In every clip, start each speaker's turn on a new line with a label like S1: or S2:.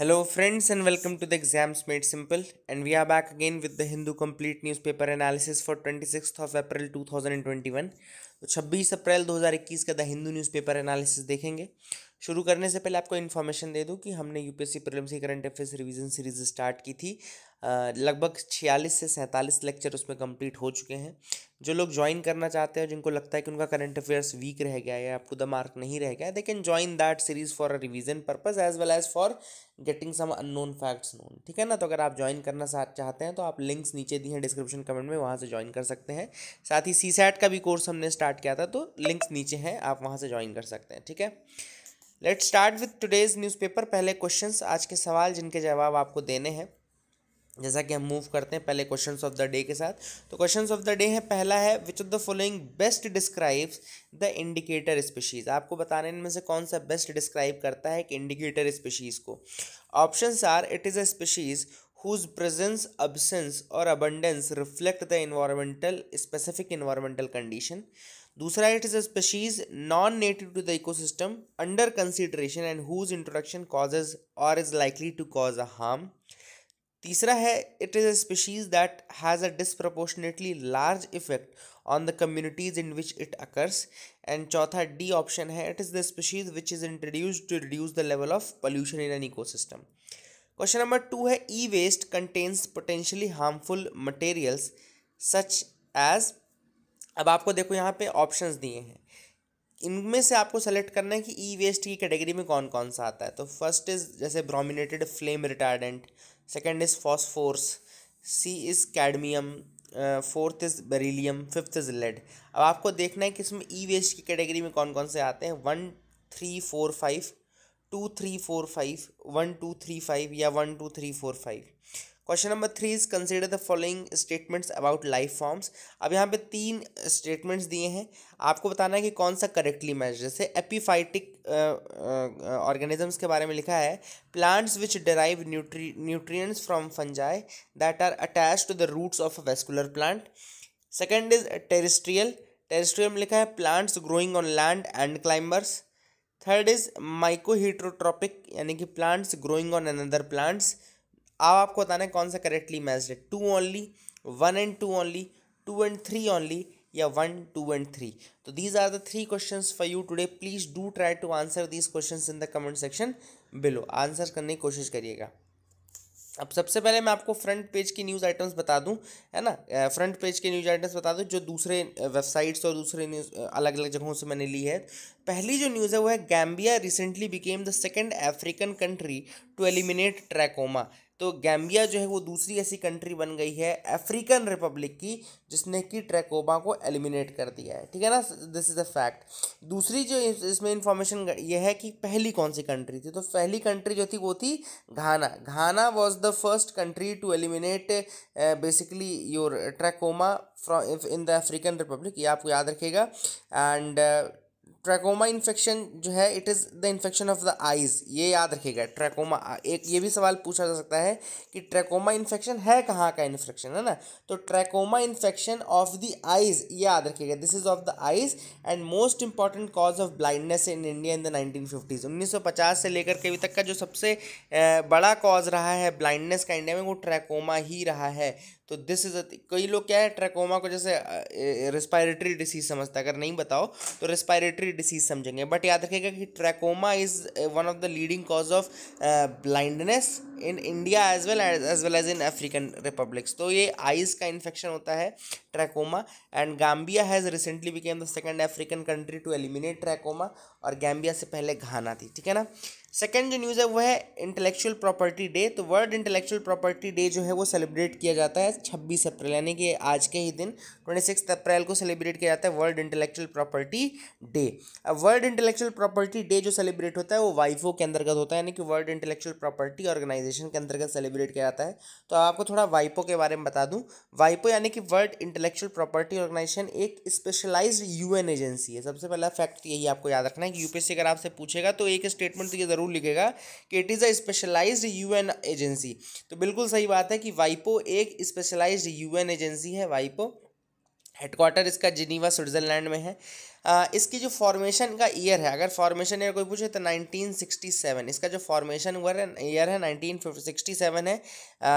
S1: Hello friends and welcome to the exams made simple and we are back again with the Hindu complete newspaper analysis for 26th of April 2021. तो 26 अप्रैल 2021 का the Hindu newspaper analysis देखेंगे शुरू करने से पहले आपको information दे दूं कि हमने यूपीएससी प्रीलिम्स की current affairs revision series start की थी लगभग छियालीस से सैंतालीस लेक्चर उसमें कंप्लीट हो चुके हैं जो लोग ज्वाइन करना चाहते हैं जिनको लगता है कि उनका करंट अफेयर्स वीक रह गया है अप टू द मार्क नहीं रह गया they can join that series for a revision purpose as well as for getting some unknown facts known ठीक है ना तो अगर आप ज्वाइन करना चाहते हैं तो आप लिंक्स नीचे दिए हैं डिस्क्रिप्शन कमेंट में वहाँ से ज्वाइन कर सकते हैं साथ ही सी का भी कोर्स हमने स्टार्ट स्टार्ट किया था तो लिंक्स नीचे हैं आप वहाँ से ज्वाइन कर सकते हैं ठीक है let start with today's newspaper पहले क्वेश्चंस आज के सवाल जिनके जवाब आपको देने हैं जैसा कि हम मूव करते हैं पहले क्वेश्चन ऑफ द डे के साथ तो क्वेश्चन ऑफ द डे है पहला है which of the following best describes the indicator species आपको बताने में से कौन सा बेस्ट डिस्क्राइब करता है कि इंडिकेटर स्पीशीज़ को option are it is a species whose presence, absence और abundance reflect the environmental specific environmental condition दूसरा it is a species non native to the ecosystem under consideration and whose introduction causes और is likely to cause a harm तीसरा है it is a species that has a disproportionately large effect on the communities in which it occurs and चौथा D option है it is the species which is introduce to reduce the level of pollution in an ecosystem question number two है e waste contains potentially harmful materials such as अब आपको देखो यहाँ पे options दिए हैं इनमें से आपको सेलेक्ट करना है कि ई वेस्ट की कैटेगरी में कौन कौन सा आता है तो फर्स्ट इज़ जैसे brominated flame retardant second is phosphorus C is cadmium fourth is beryllium fifth is lead अब आपको देखना है कि इसमें ई वेस्ट की कैटेगरी में कौन कौन से आते हैं one three four five two three four five one two three five या one two three four five question number three is consider the following statements about life forms अब यहाँ पे तीन स्टेटमेंट्स दिए हैं आपको बताना है कि कौन सा करेक्टली मैच जैसे एपीफाइटिक ऑर्गेनिजम्स के बारे में लिखा है plants which derive nutri nutrients from fungi that are attach to the roots of a vascular plant second is terrestrial terrestrial में लिखा है plants growing on land and climbers third is mycoheterotrophic यानी कि plants growing on another plants अब आपको बताना है कौन सा करेक्टली मैच है two only one and two only to and three only या वन टू एंड थ्री तो these are the three question for you today please do try to answer these question in the comment section below answer करने की कोशिश करिएगा अब सबसे पहले मैं आपको फ्रंट पेज की न्यूज़ आइटम्स बता दूं है ना फ्रंट पेज के न्यूज़ आइटम्स बता दूं जो दूसरे वेबसाइट्स और दूसरे न्यूज़ अलग अलग जगहों से मैंने ली है पहली जो न्यूज़ है वो है Gambia recently became the second African country to eliminate trachoma तो गैम्बिया जो है वो दूसरी ऐसी कंट्री बन गई है अफ्रीकन रिपब्लिक की जिसने कि ट्रैकोबा को एलिमिनेट कर दिया है ठीक है ना दिस इज़ अ फैक्ट दूसरी जो इसमें इंफॉर्मेशन ये है कि पहली कौन सी कंट्री थी तो पहली कंट्री जो थी वो थी Ghana Ghana was the first country to eliminate basically your trachoma from in the African republic ये आपको याद रखेगा एंड ट्रैकोमा इन्फेक्शन जो है it is the infection of the eyes ये याद रखिएगा ट्रैकोमा एक ये भी सवाल पूछा जा सकता है कि ट्रैकोमा इन्फेक्शन है कहाँ का इन्फेक्शन है ना तो trachoma infection of the eyes ये याद रखिएगा this is of the eyes and most important cause of blindness in India in the nineteen fifties उन्नीस सौ पचास से लेकर के अभी तक का जो सबसे बड़ा कॉज रहा है ब्लाइंडनेस का इंडिया में वो ट्रैकोमा ही रहा है तो दिस इज़ कई लोग क्या है ट्रैकोमा को जैसे रेस्पायरेटरी डिसीज समझता है अगर नहीं बताओ तो रेस्पायरेटरी डिसीज समझेंगे बट याद रखिएगा कि trachoma is one of the leading cause of blindness in India as well as well as in African republics तो ये आइज़ का इन्फेक्शन होता है trachoma and Gambia has recently became the second African country to eliminate trachoma और Gambia से पहले घाना थी ठीक है ना सेकेंड जो न्यूज़ है वो है इंटेलेक्चुअल प्रॉपर्टी डे तो वर्ल्ड इंटेलेक्चुअल प्रॉपर्टी डे जो है वो सेलिब्रेट किया जाता है छब्बीस अप्रैल यानी कि आज के ही दिन ट्वेंटी सिक्स अप्रैल को सेलिब्रेट किया जाता है वर्ल्ड इंटेलेक्चुअल प्रॉपर्टी डे अब वर्ल्ड इंटेलेक्चुअल प्रॉपर्टी डे जो सेलिब्रेट होता है वो वाइफो के अंतर्गत होता है यानी कि वर्ल्ड इंटेलेक्चुअल प्रॉपर्टी ऑर्गेनाइजेशन के अंतर्गत सेलिब्रेट किया जाता है तो आपको थोड़ा वाइपो के बारे में बता दूँ वाइपो यानी कि वर्ल्ड इंटेलेक्चुअल प्रॉपर्टी ऑर्गेनाइजेशन एक स्पेशलाइज्ड यूएन एजेंसी है सबसे पहला फैक्ट यही आपको याद रखना है कि यूपीएससी अगर आपसे पूछेगा तो एक स्टेटमेंट तो ये जरूर जरूर लिखेगा कि it is a specialise UN agency तो बिल्कुल सही बात है कि वाइपो एक स्पेशलाइज यूएन एजेंसी है वाइपो हेडक्वार्टर इसका जिनीवा स्विट्ज़रलैंड में है आ, इसकी जो फॉर्मेशन का ईयर है अगर फॉर्मेशन ईयर कोई पूछे तो 1967 इसका जो फॉर्मेशन हुआ है ईयर है 1967 है आ,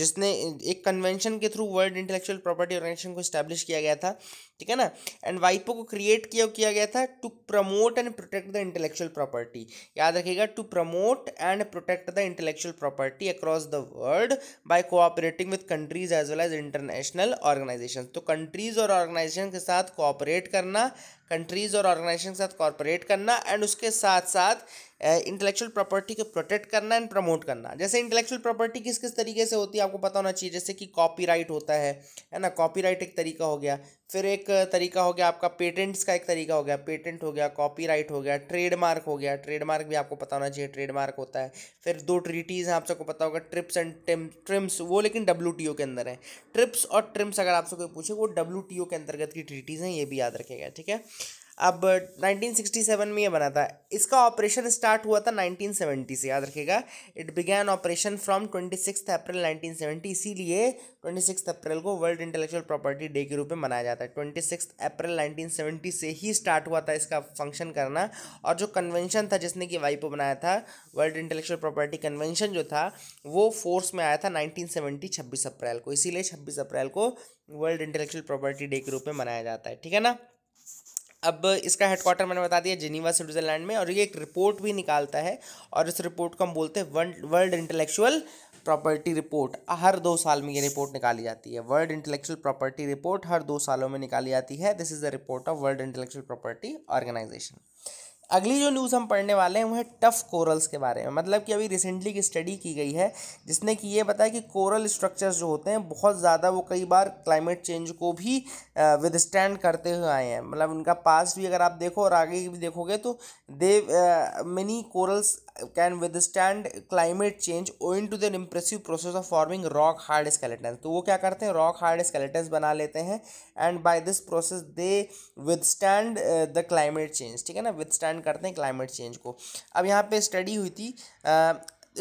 S1: जिसने एक कन्वेंशन के through world intellectual property organisation को इस्टेब्लिश किया गया था ठीक है ना एंड वाइपो को क्रिएट क्यों किया गया था to promote and protect the intellectual property याद रखिएगा to promote and protect the intellectual property across the world by cooperating with countries as well as international organisation तो कंट्रीज और ऑर्गेनाइजेशन के साथ कोऑपरेट करना कंट्रीज और ऑर्गेनाइजेशन के साथ कॉरपोरेट करना एंड उसके साथ साथ इंटेलेक्चुअल प्रॉपर्टी को प्रोटेक्ट करना एंड प्रमोट करना जैसे इंटेलेक्चुअल प्रॉपर्टी किस किस तरीके से होती है आपको पता होना चाहिए जैसे कि कॉपीराइट होता है है ना कॉपीराइट एक तरीका हो गया फिर एक तरीका हो गया आपका पेटेंट्स का एक तरीका हो गया पेटेंट हो गया कॉपीराइट हो गया ट्रेडमार्क हो गया ट्रेडमार्क भी आपको पता होना चाहिए ट्रेडमार्क होता है फिर दो ट्रीटीज़ हैं आप सबको पता होगा ट्रिप्स एंड ट्रिम्स वो लेकिन डब्ल्यू के अंदर है ट्रिप्स और ट्रिम्स अगर आपसे कोई पूछे वो डब्ल्यू के अंतर्गत की ट्रीटीज़ हैं ये भी याद रखेगा ठीक है अब 1967 में ये बना था इसका ऑपरेशन स्टार्ट हुआ था 1970 से याद रखिएगा it began operation from twenty April 1970 इसीलिए ट्वेंटी सिक्स अप्रैल को वर्ल्ड इंटेलेक्चुअल प्रॉपर्टी डे के रूप में मनाया जाता है ट्वेंटी सिक्स अप्रैल 1970 से ही स्टार्ट हुआ था इसका फंक्शन करना और जो कन्वेंशन था जिसने कि वाइपो बनाया था वर्ल्ड इंटेलेक्चुअल प्रॉपर्टी कन्वेंशन जो था वो फोर्स में आया था नाइनटीन सेवेंटी छब्बीस अप्रैल को इसीलिए छब्बीस अप्रैल को वर्ल्ड इंटेलेक्चुअल प्रॉपर्टी डे के रूप में मनाया जाता है ठीक है ना अब इसका हेडक्वार्टर मैंने बता दिया जिनीवा स्विट्जरलैंड में और ये एक रिपोर्ट भी निकालता है और इस रिपोर्ट को हम बोलते हैं वर्ल्ड इंटेलेक्चुअल प्रॉपर्टी रिपोर्ट हर दो साल में ये रिपोर्ट निकाली जाती है वर्ल्ड इंटेलेक्चुअल प्रॉपर्टी रिपोर्ट हर दो सालों में निकाली जाती है this is the report of world intellectual property organisation अगली जो न्यूज़ हम पढ़ने वाले हैं वो है टफ़ कोरल्स के बारे में मतलब कि अभी रिसेंटली की स्टडी की गई है जिसने कि ये बताया कि कोरल स्ट्रक्चर्स जो होते हैं बहुत ज़्यादा वो कई बार क्लाइमेट चेंज को भी विदस्टैंड करते हुए आए हैं मतलब उनका पास भी अगर आप देखो और आगे भी देखोगे तो they many corals can withstand climate change owing to their impressive process of forming rock hard skeleton तो वो क्या करते हैं रॉक हार्ड स्केलेटन बना लेते हैं and by this process they withstand the climate change ठीक है ना विद स्टैंड करते हैं क्लाइमेट चेंज को अब यहाँ पे स्टडी हुई थी uh,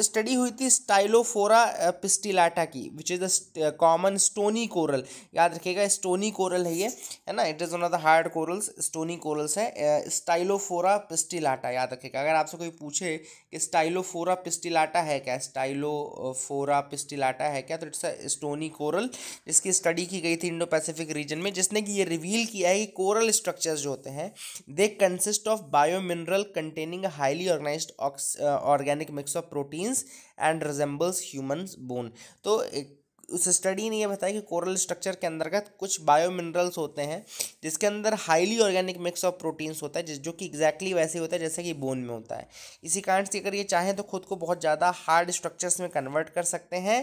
S1: स्टडी हुई थी स्टाइलोफोरा पिस्टिलाटा की which is the common stony coral याद रखिएगा स्टोनी कोरल है ये है ना it is one of the hard corals stony corals है स्टाइलोफोरा पिस्टिलाटा याद रखिएगा अगर आपसे कोई पूछे कि स्टाइलोफोरा पिस्टिलाटा है क्या स्टाइलोफोरा पिस्टिलाटा है क्या तो इट्स अ स्टोनी कोरल जिसकी स्टडी की गई थी इंडो पैसिफिक रीजन में जिसने कि ये रिवील किया है कि कोरल स्ट्रक्चर्स जो होते हैं they consist of bio mineral containing highly organise organic mix of protein beans and resembles human bone तो एक उस स्टडी ने यह बताया कि कोरल स्ट्रक्चर के अंतर्गत कुछ बायो मिनरल्स होते हैं जिसके अंदर highly organic mix of proteins होता है जिस जो कि एग्जैक्टली exactly वैसे होता है जैसे कि बोन में होता है इसी कारण से अगर ये चाहें तो खुद को बहुत ज़्यादा हार्ड स्ट्रक्चर्स में कन्वर्ट कर सकते हैं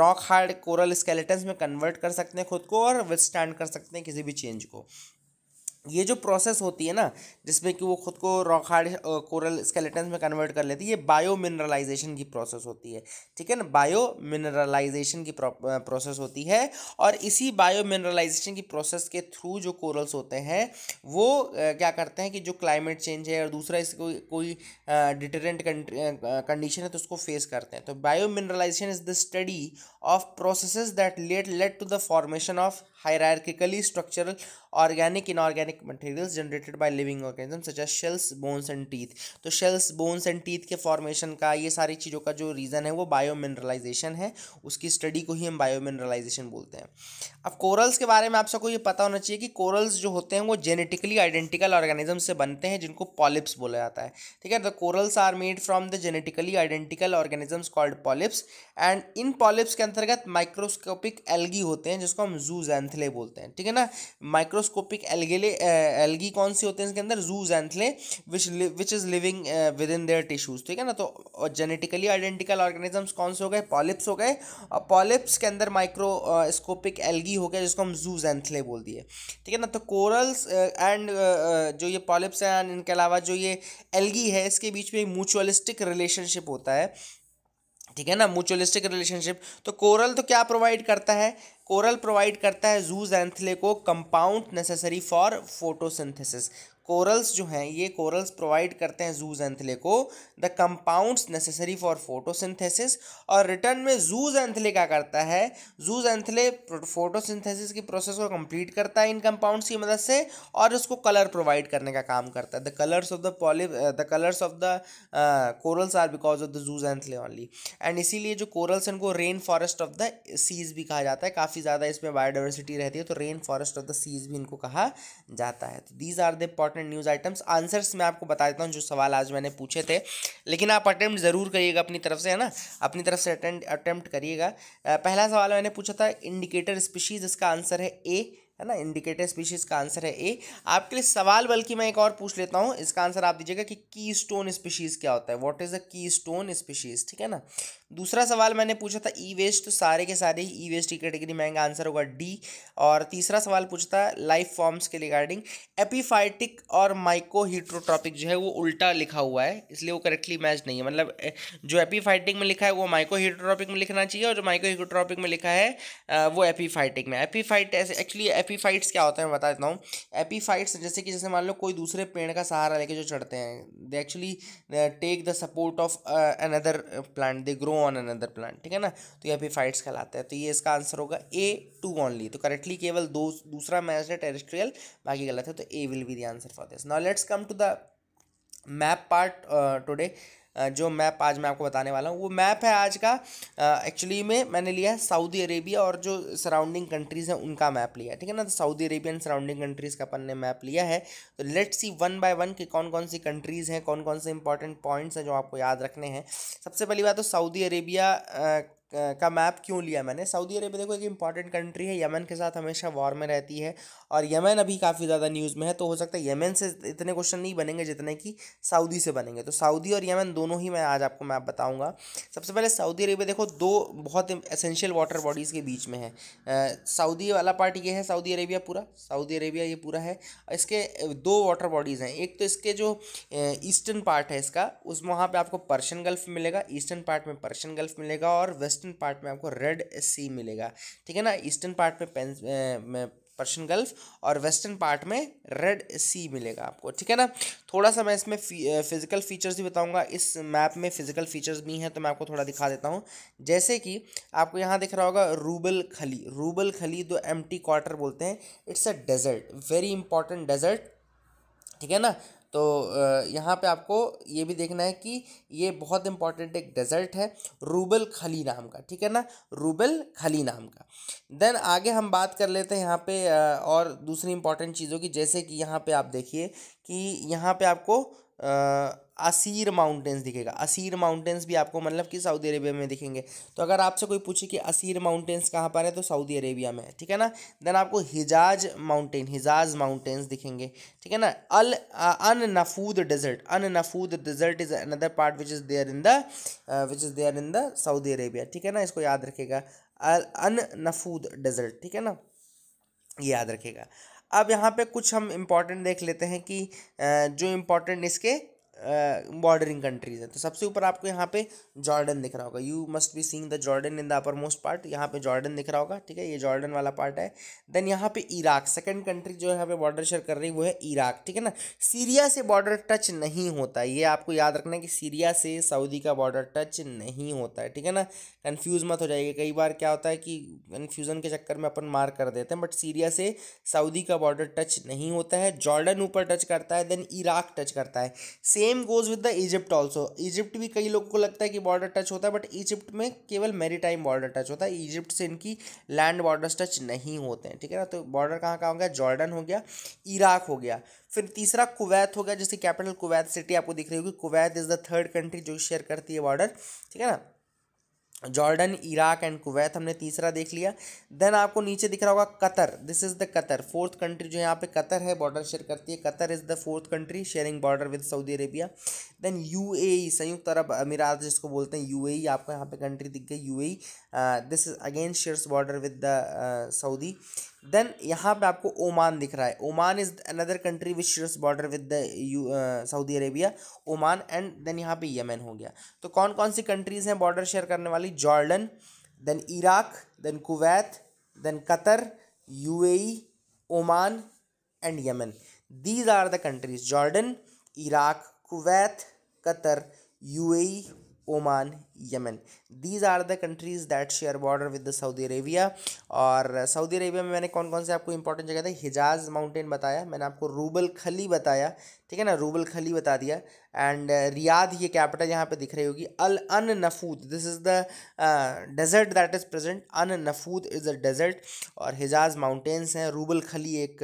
S1: रॉक हार्ड कोरल स्केलेटन्स में कन्वर्ट कर सकते हैं खुद को और विस्टैंड कर सकते हैं किसी भी चेंज को ये जो प्रोसेस होती है ना जिसमें कि वो खुद को रॉक कोरल स्केलेटन में कन्वर्ट कर लेती है ये बायो मिनरलाइजेशन की प्रोसेस होती है ठीक है ना बायो मिनरलाइजेशन की प्रोसेस होती है और इसी बायो मिनरलाइजेशन की प्रोसेस के थ्रू जो कोरल्स होते हैं वो क्या करते हैं कि जो क्लाइमेट चेंज है और दूसरा इसको कोई डिटरेंट कंडीशन है तो उसको फेस करते हैं तो bio mineralisation is the study of process that let let to the formation of hierarchically structural organic inorganic materials generated by living organisms such as shells bones and teeth तो shells bones and teeth के formation का ये सारी चीज़ों का जो reason है वो बायो मिनरलाइजेशन है उसकी स्टडी को ही हम बायो मिनरलाइजेशन बोलते हैं अब कोरल्स के बारे में आप सबको ये पता होना चाहिए कि कोरल्स जो होते हैं वो जेनेटिकली आइडेंटिकल ऑर्गेनिज्म से बनते हैं जिनको पॉलिप्स बोला जाता है ठीक है the corals are made from the genetically identical organisms called polyps and in polyps के अंतर्गत माइक्रोस्कोपिक एल्गी होते हैं जिसको हम जूज एंड जूजैंथले बोलते हैं ठीक है ना माइक्रोस्कोपिक एल्गेले एल्गी कौन सी होते हैं इसके अंदर zooxanthellae which which is living within their tissues ठीक है ना तो जेनेटिकली आइडेंटिकल ऑर्गेनिजम्स कौन से हो गए पॉलिप्स हो गए और पॉलिप्स के अंदर माइक्रोस्कोपिक एल्गी हो गया जिसको हम जूजैंथले बोल दिए ठीक है ना तो कोरल्स एंड uh, uh, जो ये पॉलिप्स हैं एंड इनके अलावा जो ये एल्गी है इसके बीच में म्यूचुअलिस्टिक रिलेशनशिप होता है ठीक है ना म्यूचुअलिस्टिक रिलेशनशिप तो कोरल तो क्या प्रोवाइड करता है कोरल प्रोवाइड करता है जूज एंथले को compound necessary for photosynthesis corals जो हैं ये कोरल्स प्रोवाइड करते हैं जूज एंथले को the compounds necessary for photosynthesis और रिटर्न में जूज एंथले क्या करता है जूज एंथले फोटोसिंथेसिस की प्रोसेस को कंप्लीट करता है इन कंपाउंड्स की मदद से और उसको कलर प्रोवाइड करने का काम करता है the colours of the poly the colours of the corals are because of the zooxanthellae only and इसीलिए जो कोरल्स इनको rainforest of the seas भी कहा जाता है काफ़ी ज़्यादा इसमें बायोडाइवर्सिटी रहती है तो rainforest of the seas भी इनको कहा जाता है तो these are the important important news items answers मैं आपको बता देता हूँ जो सवाल आज मैंने पूछे थे लेकिन आप अटैम्प्ट ज़रूर करिएगा अपनी तरफ से है ना अपनी तरफ से अटेंड अटैम्प्ट करिएगा पहला सवाल मैंने पूछा था इंडिकेटर स्पीशीज़ इसका आंसर है ए है ना इंडिकेटर स्पीशीज़ का आंसर है ए आपके लिए सवाल बल्कि मैं एक और पूछ लेता हूँ इसका आंसर आप दीजिएगा कि की स्टोन स्पीशीज़ क्या होता है व्हाट इज़ अ की स्टोन स्पीशीज़ ठीक है ना दूसरा सवाल मैंने पूछा था ई वेस्ट तो सारे के सारे ही ई वेस्ट की कैटेगरी में आएंगे आंसर होगा डी और तीसरा सवाल पूछा था लाइफ फॉर्म्स के रिगार्डिंग एपीफाइटिक और माइकोहीट्रोट्रॉपिक जो है वो उल्टा लिखा हुआ है इसलिए वो करेक्टली मैच नहीं है मतलब जो एपीफाइटिक में लिखा है वो माइकोहीट्रोट्रॉपिक में लिखना चाहिए और जो माइकोहीट्रोट्रॉपिक में लिखा है वो एपीफाइटिक में एपीफाइट एक्चुअली एपीफाइट्स क्या होता है मैं बता देता हूँ एपीफाइट्स जैसे कि जैसे मान लो कोई दूसरे पेड़ का सहारा लेके जो चढ़ते हैं they actually take the support of another plant they grow on another plant ठीक है ना तो ये फाइट्स कहलाता है तो ये इसका आंसर होगा ए टू ओनली तो करेक्टली केवल दो दूसरा मैच है टेरिस्ट्रियल बाकी गलत है तो A will be the answer for this now let's come to the map part today जो मैप आज मैं आपको बताने वाला हूँ वो मैप है आज का एक्चुअली में मैंने लिया है सऊदी अरेबिया और जो सराउंडिंग कंट्रीज़ हैं उनका मैप लिया है ठीक है ना तो सऊदी अरेबियन सराउंडिंग कंट्रीज़ का अपन ने मैप लिया है तो let's see one by one कि कौन कौन सी कंट्रीज़ हैं कौन कौन से इंपॉर्टेंट पॉइंट्स हैं जो आपको याद रखने हैं सबसे पहली बात तो सऊदी अरेबिया का मैप क्यों लिया मैंने सऊदी अरेबिया देखो एक इंपॉर्टेंट कंट्री है यमन के साथ हमेशा वॉर में रहती है और यमन अभी काफ़ी ज़्यादा न्यूज़ में है तो हो सकता है यमन से इतने क्वेश्चन नहीं बनेंगे जितने कि सऊदी से बनेंगे तो सऊदी और यमन दोनों ही मैं आज आपको मैप बताऊँगा सबसे पहले सऊदी अरेबिया देखो दो बहुत एसेंशियल वाटर बॉडीज़ के बीच में है सऊदी वाला पार्ट ये है सऊदी अरेबिया पूरा सऊदी अरेबिया ये पूरा है इसके दो वाटर बॉडीज़ हैं एक तो इसके जो ईस्टर्न पार्ट है इसका उस वहाँ पर आपको पर्शियन गल्फ मिलेगा ईस्टर्न पार्ट में पर्शियन गल्फ मिलेगा और वेस्ट वेस्टर्न पार्ट में आपको रेड सी मिलेगा ठीक है ना ईस्टर्न पार्ट में पेंस पर्शियन गल्फ और वेस्टर्न पार्ट में रेड सी मिलेगा आपको ठीक है ना थोड़ा सा मैं इसमें फिजिकल फीचर्स भी बताऊंगा इस मैप में फिजिकल फीचर्स भी हैं तो मैं आपको थोड़ा दिखा देता हूं जैसे कि आपको यहां दिख रहा होगा रूबल खली रूबल खली दो एम क्वार्टर बोलते हैं it's a desert very important desert ठीक है ना तो यहाँ पे आपको ये भी देखना है कि ये बहुत इंपॉर्टेंट एक डेजर्ट है रूबल खली नाम का ठीक है ना रूबल खली नाम का देन आगे हम बात कर लेते हैं यहाँ पे और दूसरी इंपॉर्टेंट चीज़ों की जैसे कि यहाँ पे आप देखिए कि यहाँ पे आपको असीर माउंटेन्स दिखेगा असीर माउंटेन्स भी आपको मतलब कि सऊदी अरेबिया में दिखेंगे तो अगर आपसे कोई पूछे कि असीर माउंटेन्स कहाँ पर तो है तो सऊदी अरेबिया में ठीक है ना देन आपको हिजाज माउंटेन हिजाज माउंटेन्स दिखेंगे ठीक है ना Al An Nafud desert An Nafud desert is another part which is there in the which is there in the Saudi Arabia ठीक है ना इसको याद रखेगा अन नफूद डेजर्ट ठीक है ना याद रखेगा अब यहाँ पे कुछ हम इम्पॉर्टेंट देख लेते हैं कि जो इम्पॉर्टेंट इसके बॉर्डरिंग कंट्रीज है तो सबसे ऊपर आपको यहाँ पे जॉर्डन दिख रहा होगा you must be seeing the Jordan in the upper most part यहाँ पे जॉर्डन दिख रहा होगा ठीक है ये जॉर्डन वाला पार्ट है देन यहाँ पे इराक सेकंड कंट्री जो यहाँ पे बॉर्डर शेयर कर रही है वो है इराक ठीक है ना सीरिया से बॉर्डर टच नहीं होता ये आपको याद रखना है कि सीरिया से सऊदी का बॉर्डर टच नहीं होता है ठीक है ना कन्फ्यूज़ मत हो जाएगी कई बार क्या होता है कि कन्फ्यूज़न के चक्कर में अपन मार कर देते हैं बट सीरिया से सऊदी का बॉर्डर टच नहीं होता है जॉर्डन ऊपर टच करता है देन इराक टच करता है same same goes with the Egypt also Egypt भी कई लोगों को लगता है कि बॉर्डर टच होता है बट इजिप्ट में केवल मेरीटाइम बॉर्डर टच होता है इजिप्ट से इनकी लैंड बॉर्डर टच नहीं होते हैं ठीक है ना तो बॉर्डर कहाँ कहाँ हो गया जॉर्डन हो गया इराक हो गया फिर तीसरा कुवैत हो गया जिसकी कैपिटल कुवैत सिटी आपको दिख रही होगी Kuwait is the third country जो शेयर करती है बॉर्डर ठीक है ना जॉर्डन इराक एंड कुवैत हमने तीसरा देख लिया देन आपको नीचे दिख रहा होगा Qatar this is the Qatar fourth country जो यहाँ पे कतर है बॉर्डर शेयर करती है Qatar is the fourth country sharing border with Saudi Arabia then U e, संयुक्त अरब अमीरात जिसको बोलते हैं यू e, आपको यहाँ पे कंट्री दिख गई U this is again shares border with the Saudi then यहाँ पे आपको ओमान दिख रहा है Oman is another country which shares border with the U Saudi Arabia Oman and then यहाँ पे यमन हो गया तो कौन कौन सी कंट्रीज़ हैं बॉर्डर शेयर करने वाली Jordan then Iraq then Kuwait then Qatar UAE Oman and Yemen these are the countries Jordan Iraq Kuwait Qatar you Oman Yemen these are the countries that share border with the Saudi Arabia और Saudi uh, Arabia में मैंने कौन कौन से आपको important जगह था हिजाज mountain बताया मैंने आपको रूबल खली बताया ठीक है ना रूबल खली बता दिया एंड रियाद uh, ये कैपिटल यहाँ पे दिख रही होगी Al An Nafud this is the desert that is present An Nafud is a desert और हिजाज माउंटेन्स हैं रूबल खली एक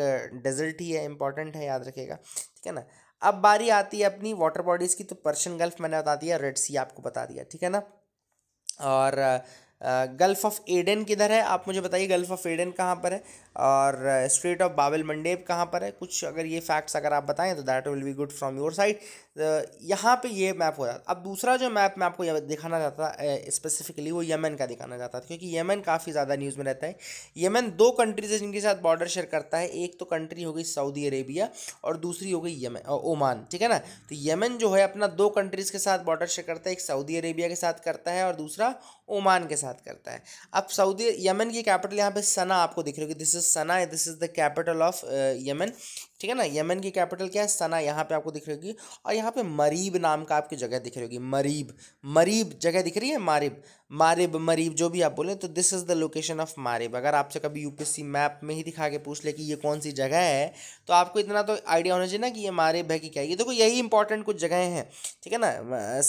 S1: डेजर्ट uh, ही है इंपॉर्टेंट है याद रखेगा ठीक है ना अब बारी आती है अपनी वाटर बॉडीज़ की तो पर्शियन गल्फ मैंने बता दिया रेड सी आपको बता दिया ठीक है ना और गल्फ़ ऑफ एडन किधर है आप मुझे बताइए गल्फ़ ऑफ एडन कहाँ पर है और स्ट्रेट ऑफ बाबल मंडेब कहाँ पर है कुछ अगर ये फैक्ट्स अगर आप बताएं तो that will be good from your side यहाँ पे ये मैप हो जाता अब दूसरा जो मैप मैं आपको दिखाना चाहता स्पेसिफिकली वो यमन का दिखाना चाहता था क्योंकि यमन काफ़ी ज़्यादा न्यूज़ में रहता है यमन दो कंट्रीज है जिनके साथ बॉर्डर शेयर करता है एक तो कंट्री हो गई सऊदी अरेबिया और दूसरी हो गई यमन ओमान ठीक है ना तो यमन जो है अपना दो कंट्रीज़ के साथ बॉर्डर शेयर करता है एक सऊदी अरेबिया के साथ करता है और दूसरा ओमान के साथ करता है अब सऊदी यमन की कैपिटल यहाँ पे सना आपको दिख रही होगी this is Sanaa this is the capital of uh, Yemen ठीक है ना यमन की कैपिटल क्या है सना यहाँ पे आपको दिख रही होगी और यहाँ पे मरीब नाम का आपकी जगह दिख रही होगी मरीब मरीब जगह दिख रही है मारिब मारिब मरीब जो भी आप बोलें तो this is the location of Marib अगर आपसे कभी यूपीएससी मैप में ही दिखा के पूछ ले कि ये कौन सी जगह है तो आपको इतना तो आइडिया होना चाहिए ना कि ये मारिब है कि क्या ये देखो तो यही इंपॉर्टेंट कुछ जगहें हैं ठीक है ना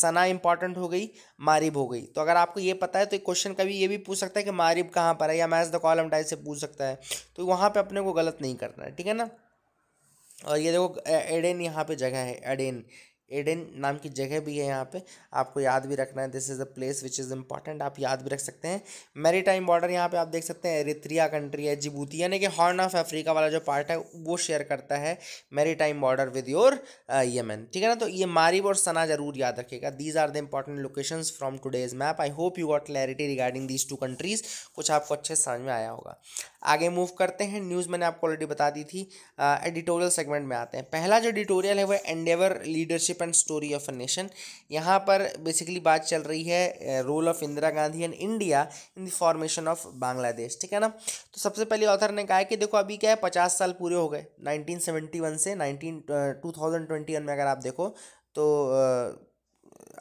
S1: सना इंपॉर्टेंट हो गई मारिब हो गई तो अगर आपको ये पता है तो क्वेश्चन कभी ये भी पूछ सकता है कि मारिब कहाँ पर है या मैज द कॉलम टाइप से पूछ सकता है तो वहाँ पर अपने को गलत नहीं करना है ठीक है ना और ये देखो एडेन यहाँ पे जगह है एडेन एडेन नाम की जगह भी है यहाँ पे आपको याद भी रखना है this is a place which is important आप याद भी रख सकते हैं मेरी टाइम बॉर्डर यहाँ पे आप देख सकते हैं एरिथ्रिया कंट्री है जिबूती यानी कि हॉर्न ऑफ अफ्रीका वाला जो पार्ट है वो शेयर करता है maritime border with your Yemen ठीक है ना तो ये मारिब और सना जरूर याद रखेगा these are the important location from today's map I hope you got clarity regarding these two countries कुछ आपको अच्छे समझ में आया होगा आगे मूव करते हैं न्यूज़ मैंने आपको ऑलरेडी बता दी थी एडिटोरियल सेगमेंट में आते हैं पहला जो एडिटोरियल है वह endeavour leadership and story of a nation यहाँ पर बेसिकली बात चल रही है role of Indira Gandhi and India in the formation of Bangladesh ठीक है ना तो सबसे पहले ऑथर ने कहा है कि देखो अभी क्या है पचास साल पूरे हो गए नाइनटीन से nineteen two thousand twenty one में अगर आप देखो तो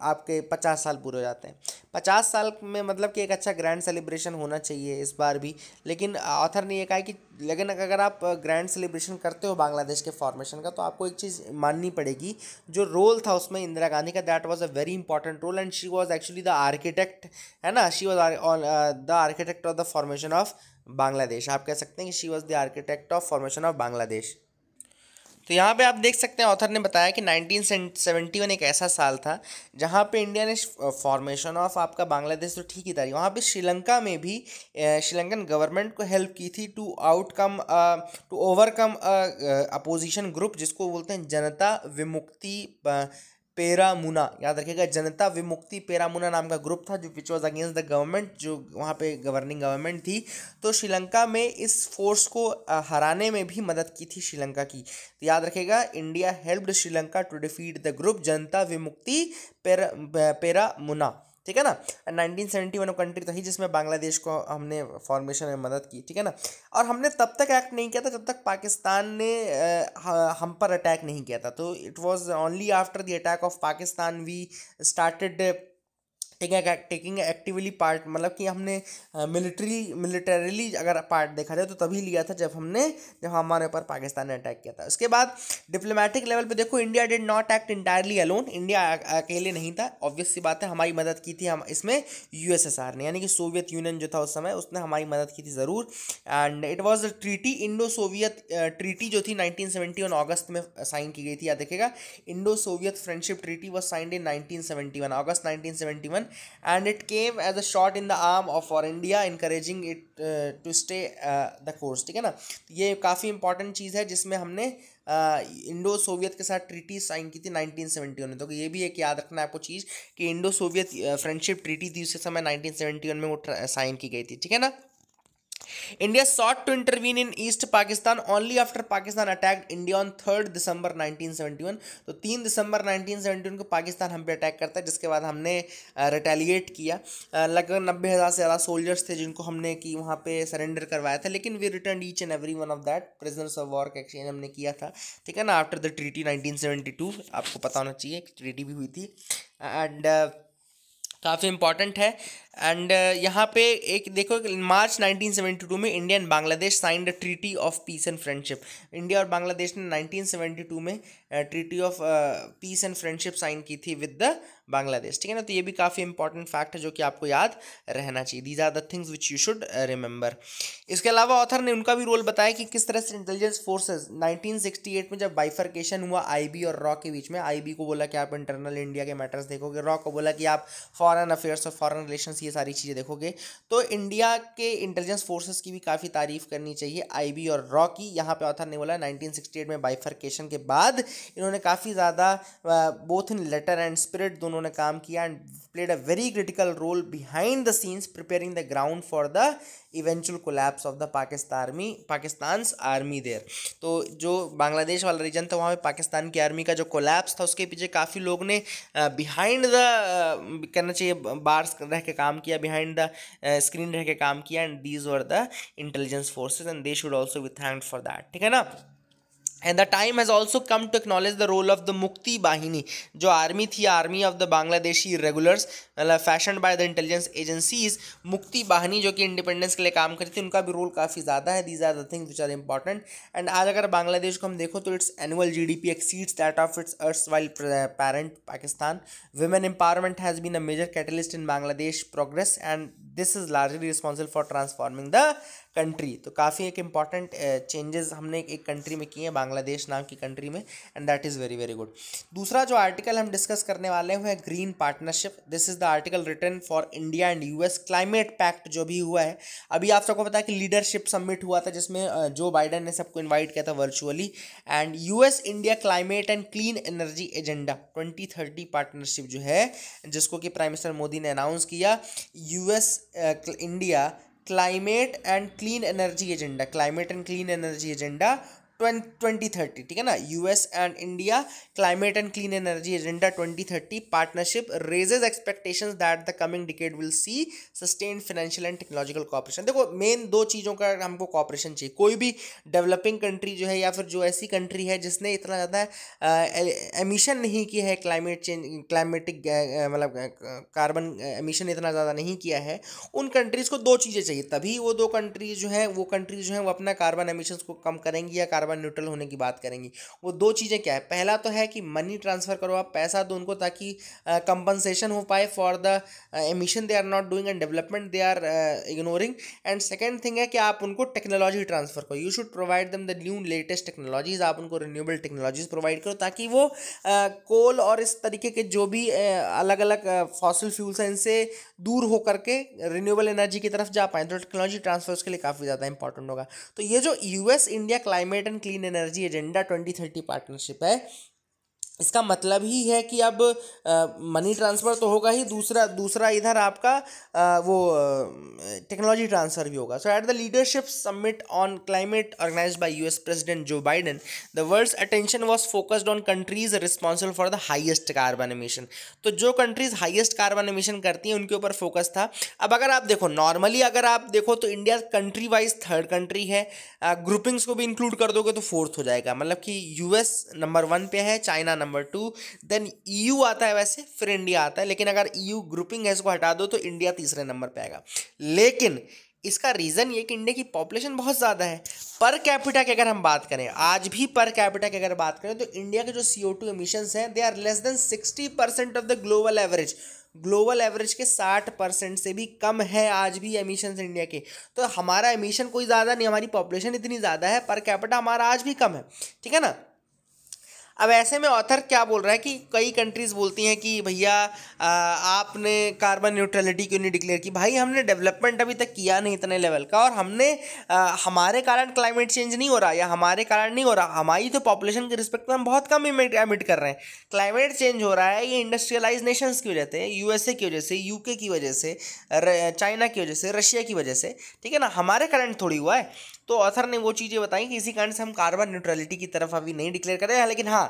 S1: आपके पचास साल पूरे हो जाते हैं पचास साल में मतलब कि एक अच्छा ग्रैंड सेलिब्रेशन होना चाहिए इस बार भी लेकिन ऑथर ने यह कहा कि लेकिन अगर आप ग्रैंड सेलिब्रेशन करते हो बांग्लादेश के फॉर्मेशन का तो आपको एक चीज़ माननी पड़ेगी जो रोल था उसमें इंदिरा गांधी का that was a very important role and she was actually the architect है ना she was the architect of the formation of Bangladesh आप कह सकते हैं कि she was the architect of formation of Bangladesh तो यहाँ पे आप देख सकते हैं ऑथर ने बताया कि 1971 एक ऐसा साल था जहाँ पे इंडिया ने फॉर्मेशन ऑफ आपका बांग्लादेश तो ठीक ही था वहाँ पे श्रीलंका में भी श्रीलंकन गवर्नमेंट को हेल्प की थी to outcome to overcome opposition group जिसको बोलते हैं जनता विमुक्ति पेरामुना याद रखिएगा जनता विमुक्ति पेरामुना नाम का ग्रुप था जो which was against the government जो वहाँ पे गवर्निंग गवर्नमेंट थी तो श्रीलंका में इस फोर्स को हराने में भी मदद की थी श्रीलंका की तो याद रखिएगा India helped Sri Lanka to defeat the group Janatha Vimukthi पेरा पेरामुना ठीक है ना नाइनटीन सेवेंटी वन कंट्री तो ही जिसमें बांग्लादेश को हमने फॉर्मेशन में मदद की ठीक है ना और हमने तब तक एक्ट नहीं किया था जब तक पाकिस्तान ने हम पर अटैक नहीं किया था तो it was only after the attack of Pakistan we started taking taking actively part मतलब कि हमने मिलिट्री मिलिटरीली अगर पार्ट देखा जाए तो तभी लिया था जब हमने जब हमारे ऊपर पाकिस्तान ने अटैक किया था उसके बाद डिप्लोमेटिक लेवल पे देखो India did not act entirely alone India अकेले नहीं था ऑब्वियस सी बात है हमारी मदद की थी हम इसमें यूएसएसआर ने यानी कि सोवियत यूनियन जो था उस समय उसने हमारी मदद की थी ज़रूर and it was a treaty Indo Soviet treaty जो थी नाइनटीन वन अगस्त में साइन की गई थी या देखेगा Indo Soviet friendship treaty was signed in nineteen seventy one August nineteen seventy one and it came as a shot in the arm of for India encouraging it uh, to stay uh, the course ठीक है ना ये काफ़ी important चीज़ है जिसमें हमने Indo uh, Soviet के साथ ट्रीटी साइन की थी 1971 में तो ये भी एक याद रखना है आपको चीज़ कि इंडो सोवियत फ्रेंडशिप ट्रीटी थी उसी समय 1971 में वो साइन की गई थी ठीक है ना India sought to intervene in East Pakistan only after Pakistan attack India on third December 1971 तो तीन दिसंबर 1971 को पाकिस्तान हम पे अटैक करता है जिसके बाद हमने रिटेलिएट किया लगभग नब्बे हज़ार से ज़्यादा सोल्जर्स थे जिनको हमने कि वहाँ पे सरेंडर करवाया था लेकिन we return each and every one of that presence of war का एक्सचेंज हमने किया था ठीक है ना आफ्टर द ट्रीटी नाइनटीन आपको पता होना चाहिए एक ट्रीटी भी हुई थी एंड काफ़ी इंपॉर्टेंट है एंड uh, यहाँ पे एक देखो मार्च 1972 में India and Bangladesh signed treaty of peace and friendship India और बांग्लादेश ने 1972 में treaty of peace and friendship sign की थी विद द बांग्लादेश ठीक है ना तो ये भी काफ़ी इंपॉर्टेंट फैक्ट है जो कि आपको याद रहना चाहिए these are the things which you should remember इसके अलावा ऑथर ने उनका भी रोल बताया कि किस तरह से इंटेलिजेंस फोर्सेज 1968 में जब बाइफर्केशन हुआ आईबी और रॉ के बीच में आईबी को बोला कि आप इंटरनल इंडिया के मैटर्स देखोगे रॉ को बोला कि आप फॉरन अफेयर्स और फॉरन रिलेशन ये सारी चीज़ें देखोगे तो इंडिया के इंटेलिजेंस फोर्सेस की भी काफ़ी तारीफ करनी चाहिए आईबी और रॉ की यहाँ पे ऑथर ने बोला 1968 में बाइफरकेशन के बाद इन्होंने काफ़ी ज़्यादा both in letter and spirit दोनों ने काम किया and played a very critical role behind the scenes preparing the ground for the eventual collapse of the Pakistan army Pakistan army there तो जो बांग्लादेश वाला रीजन था वहाँ पे पाकिस्तान की आर्मी का जो कोलैप्स था उसके पीछे काफ़ी लोग ने बिहाइंड द कहना चाहिए बार्स रह के काम किया बिहाइंड द स्क्रीन रह के काम किया and these are the intelligence forces and they should also be thank for that ठीक है ना And the time has also come to acknowledge the role of the Mukti Bahini, जो army थी army of the Bangladeshi regulars मतलब fashion by the intelligence agencies Mukti Bahini जो कि independence के लिए काम करती थी उनका भी रोल काफ़ी ज़्यादा है these are the things which are important and आज अगर बांग्लादेश को हम देखो तो it's annual G D P exceeds that of its erstwhile parent Pakistan women empowerment has been a major catalyst in Bangladesh progress and this is largely responsible for transforming the country तो काफ़ी एक important changes हमने एक country में किए हैं बांग्लादेश नाम की कंट्री में and that is very very good दूसरा जो आर्टिकल हम डिस्कस करने वाले हैं वो है green partnership this is the article written for India and US climate pact जो भी हुआ है अभी आप सबको पता है कि लीडरशिप सबमिट हुआ था जिसमें जो बाइडन ने सबको इन्वाइट किया था virtually and U India climate and clean energy agenda twenty thirty partnership जो है जिसको कि प्राइम मिनिस्टर मोदी ने अनाउंस किया US India uh, climate and clean energy agenda climate and clean energy agenda twenty thirty ठीक है ना US and India climate and clean energy agenda twenty thirty partnership raises expectation that the coming decade will see sustain financial and technological cooperation देखो main दो चीज़ों का हमको corporation चाहिए कोई भी डेवलपिंग कंट्री जो है या फिर जो ऐसी कंट्री है जिसने इतना ज़्यादा एमिशन नहीं किया है क्लाइमेट चेंज क्लाइमेटिक मतलब कार्बन एमिशन इतना ज़्यादा नहीं किया है उन कंट्रीज़ को दो चीज़ें चाहिए तभी वो दो कंट्रीज जो है वो कंट्रीज जो है वो अपना कार्बन एमिशन को कम करेंगी या कार्बन कार्बन न्यूट्रल होने की बात करेंगी वो दो चीज़ें क्या है पहला तो है कि मनी ट्रांसफ़र करो आप पैसा दो उनको ताकि कंपनसेशन हो पाए for the emission they are not doing and development they are ignoring and second thing है कि आप उनको टेक्नोलॉजी ट्रांसफ़र करो you should provide them the new latest technologies आप उनको रिन्यूएबल टेक्नोलॉजीज़ प्रोवाइड करो ताकि वो कोल और इस तरीके के जो भी अलग अलग फॉसिल फ्यूल्स हैं इनसे दूर होकर के रिन्यूएबल एनर्जी की तरफ जा पाए तो टेक्नोलॉजी ट्रांसफर उसके लिए काफ़ी ज़्यादा इंपॉर्टेंट होगा तो ये जो US India climate and and clean energy agenda twenty thirty partnership है इसका मतलब ही है कि अब आ, मनी ट्रांसफ़र तो होगा ही दूसरा दूसरा इधर आपका आ, वो टेक्नोलॉजी ट्रांसफ़र भी होगा so at the leadership summit on climate organise by US president Joe Biden the world's attention was focused on countries responsible for the highest carbon emission तो जो कंट्रीज हाइएस्ट कार्बन एमिशन करती हैं उनके ऊपर focus था अब अगर आप देखो नॉर्मली अगर आप देखो तो India country wise third country है ग्रुपिंग्स को भी इंक्लूड कर दोगे तो फोर्थ हो जाएगा मतलब कि यूएस नंबर वन पे है China number two then EU e आता है वैसे फिर इंडिया आता है लेकिन अगर ईयू e ग्रुपिंग है इसको हटा दो तो इंडिया तीसरे नंबर पर आएगा लेकिन इसका रीज़न ये कि इंडिया की पॉपुलेशन बहुत ज़्यादा है पर कैपिटा की अगर हम बात करें आज भी पर कैपिटा की अगर बात करें तो इंडिया के जो सीओ टू एमिशंस हैं they are less than sixty percent of the global average global average के साठ परसेंट से भी कम है आज भी एमिशन इंडिया के तो हमारा एमिशन कोई ज़्यादा नहीं हमारी पॉपुलेशन इतनी ज़्यादा है पर कैपिटा हमारा आज भी कम है ठीक है ना अब ऐसे में ऑथर क्या बोल रहा है कि कई कंट्रीज़ बोलती हैं कि भैया आपने कार्बन न्यूट्रलिटी क्यों नहीं डिक्लेयर की भाई हमने डेवलपमेंट अभी तक किया नहीं इतने लेवल का और हमने आ, हमारे कारण क्लाइमेट चेंज नहीं हो रहा या हमारे कारण नहीं हो रहा हमारी तो पॉपुलेशन के रिस्पेक्ट में हम बहुत कम एमिट कर रहे हैं क्लाइमेट चेंज हो रहा है ये इंडस्ट्रियलाइज नेशंस की वजह से यू की वजह से यू की वजह से चाइना की वजह से रशिया की वजह से ठीक है ना हमारे कारण थोड़ी हुआ है तो ऑथर ने वो चीज़ें बताई कि इसी कारण से हम कार्बन न्यूट्रलिटी की तरफ अभी नहीं डिक्लेयर करें लेकिन हाँ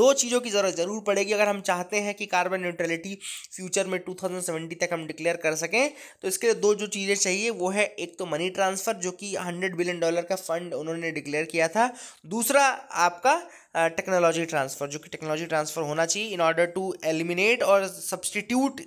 S1: दो चीज़ों की ज़रूरत ज़रूर पड़ेगी अगर हम चाहते हैं कि कार्बन न्यूट्रलिटी फ्यूचर में टू तक हम डिक्लेयर कर सकें तो इसके लिए दो जो चीज़ें चाहिए वो है एक तो मनी ट्रांसफ़र जो कि हंड्रेड बिलियन डॉलर का फंड उन्होंने डिक्लेयर किया था दूसरा आपका टेक्नोलॉजी ट्रांसफ़र जो कि टेक्नोलॉजी ट्रांसफ़र होना चाहिए इन ऑर्डर टू एलिमिनेट और substitute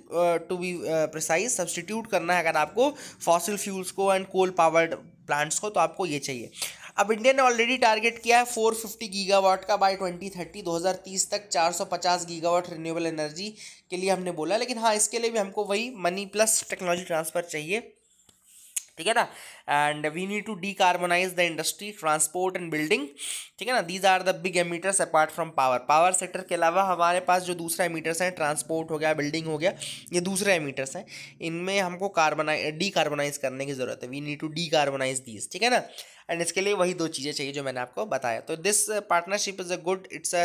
S1: to be precise substitute करना है अगर आपको फॉसिल फ्यूल्स को एंड कोल पावर्ड प्लांट्स को तो आपको ये चाहिए अब इंडिया ने ऑलरेडी टारगेट किया है 450 गीगावाट का बाय 2030 2030 तक 450 गीगावाट रिन्यूएबल एनर्जी के लिए हमने बोला लेकिन हाँ इसके लिए भी हमको वही मनी प्लस टेक्नोलॉजी ट्रांसफ़र चाहिए ठीक है ना and we need to decarbonise the industry transport and building ठीक है ना these are the big emitters apart from power power sector के अलावा हमारे पास जो दूसरा एमीटर्स हैं ट्रांसपोर्ट हो गया बिल्डिंग हो गया ये दूसरे एमीटर्स हैं इनमें हमको कार्बोनाइज डी कार्बोनाइज करने की ज़रूरत है we need to decarbonise these ठीक है ना एंड इसके लिए वही दो चीज़ें चाहिए जो मैंने आपको बताया तो this partnership is a good it's a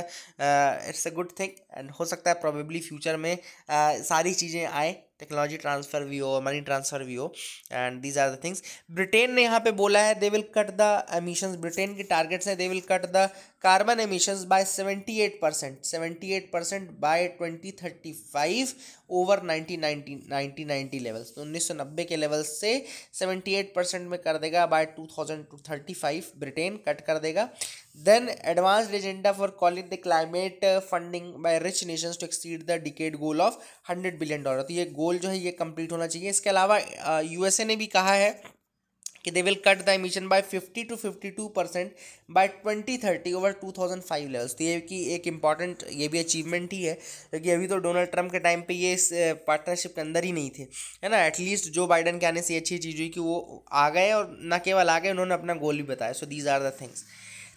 S1: it's a good thing and हो सकता है प्रॉबेबली फ्यूचर में uh, सारी चीज़ें आए टेक्नोलॉजी ट्रांसफ़र भी हो मनी ट्रांसफ़र भी हो and these are the things Britain ने यहाँ पे बोला है they will cut the emissions Britain के टारगेट्स हैं they will cut the carbon emissions by seventy eight percent seventy eight percent by twenty thirty five over nineteen nineteen ninety ninety levels तो उन्नीस सौ नब्बे के लेवल्स से seventy eight percent में कर देगा by two thousand two thirty five Britain cut कर देगा then advance agenda for calling the climate funding by rich nations to exceed the decade goal of hundred billion dollar तो ये गोल जो है ये कंप्लीट होना चाहिए इसके अलावा यूएसए uh, ने भी कहा है कि they will cut the emission by fifty to fifty two percent by thirty over two thousand five levels तो ये कि एक इम्पॉर्टेंट ये भी अचीवमेंट ही है क्योंकि अभी तो डोनाल्ड ट्रंप के टाइम पे ये इस पार्टनरशिप uh, के अंदर ही नहीं थे है ना एटलीस्ट जो बाइडन के आने से अच्छी चीज़ हुई कि वो आ गए और न केवल आ गए उन्होंने अपना गोल भी बताया so these are the things